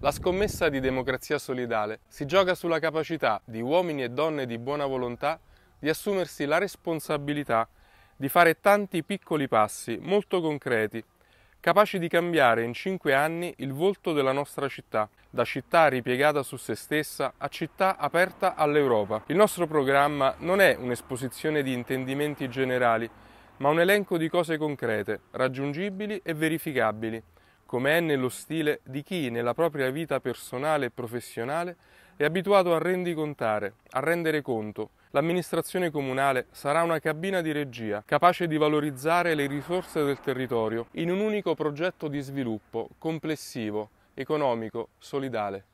La scommessa di democrazia solidale si gioca sulla capacità di uomini e donne di buona volontà di assumersi la responsabilità di fare tanti piccoli passi molto concreti, capaci di cambiare in cinque anni il volto della nostra città, da città ripiegata su se stessa a città aperta all'Europa. Il nostro programma non è un'esposizione di intendimenti generali, ma un elenco di cose concrete, raggiungibili e verificabili come è nello stile di chi nella propria vita personale e professionale è abituato a rendicontare, a rendere conto. L'amministrazione comunale sarà una cabina di regia capace di valorizzare le risorse del territorio in un unico progetto di sviluppo complessivo, economico, solidale.